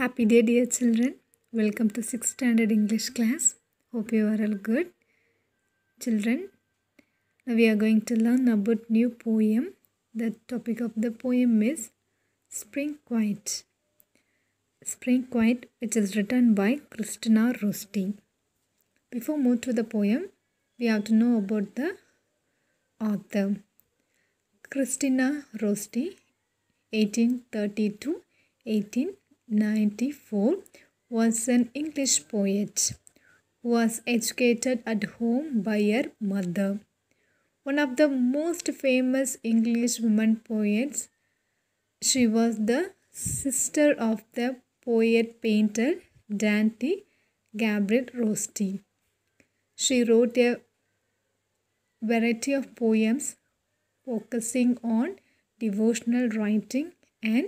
Happy day dear children. Welcome to 6th standard English class. Hope you are all good. Children, now we are going to learn about new poem. The topic of the poem is Spring Quiet. Spring Quiet which is written by Kristina Rosti. Before move to the poem, we have to know about the author. Christina Rosti 1830 to 18 94 was an English poet was educated at home by her mother. One of the most famous English women poets, she was the sister of the poet painter Dante Gabriel Rosti. She wrote a variety of poems focusing on devotional writing and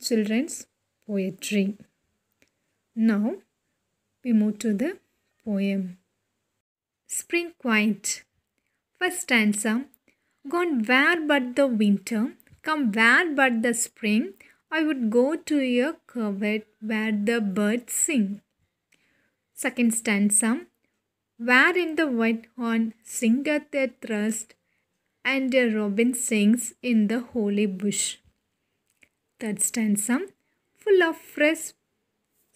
children's poetry. Now we move to the poem. Spring Quiet. First stanza Gone where but the winter, come where but the spring, I would go to your covert where the birds sing. Second stanza Where in the white horn singeth their thrust, and a robin sings in the holy bush. Third stanza full of fresh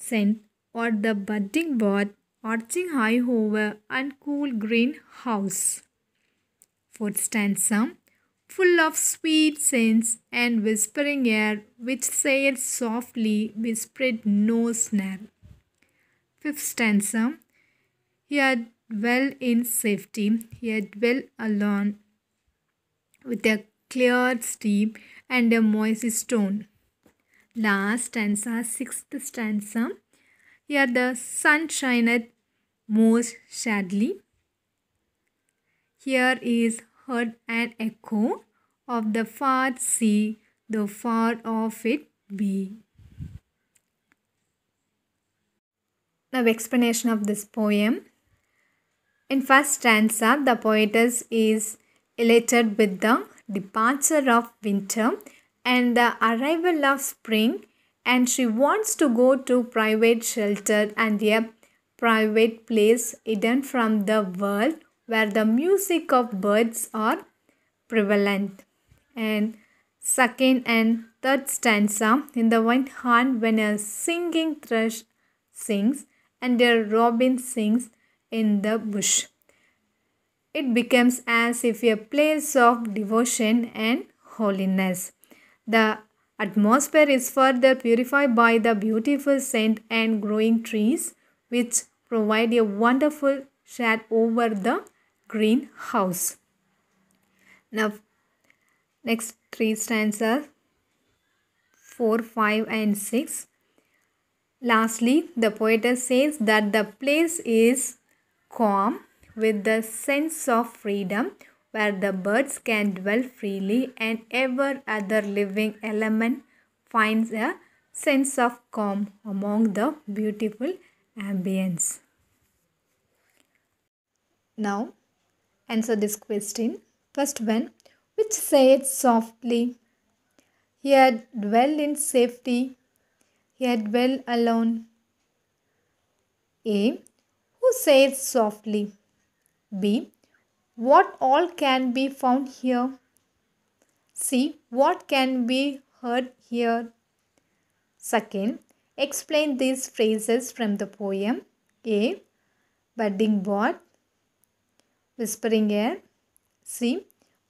scent or the budding bird arching high over and cool green house. Fourth stanza full of sweet scents and whispering air which said softly we spread no snare. Fifth stanza Here dwell in safety, here dwell alone with a clear steep and a moist stone last stanza, sixth stanza. Here the sun shineth most sadly. Here is heard an echo of the far sea, the far off it be. Now explanation of this poem. In first stanza, the poetess is elated with the departure of winter and the arrival of spring and she wants to go to private shelter and a private place hidden from the world where the music of birds are prevalent. And second and third stanza in the wind hand when a singing thrush sings and a robin sings in the bush. It becomes as if a place of devotion and holiness. The atmosphere is further purified by the beautiful scent and growing trees which provide a wonderful shade over the greenhouse. Now, next three stanzas 4, 5 and 6. Lastly, the poetess says that the place is calm with the sense of freedom where the birds can dwell freely and every other living element finds a sense of calm among the beautiful ambience. Now, answer this question. First one, which says softly, Here dwell in safety, here dwell alone. A. Who says softly? B. What all can be found here? See what can be heard here. Second, explain these phrases from the poem. A. Budding bud. Whispering air. C.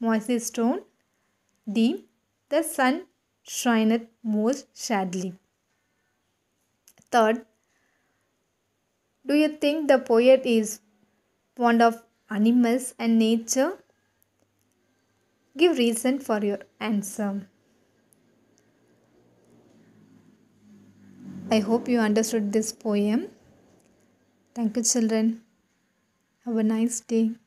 Mossy stone. D. The sun shineth most sadly. Third, do you think the poet is fond of animals and nature? Give reason for your answer. I hope you understood this poem. Thank you, children. Have a nice day.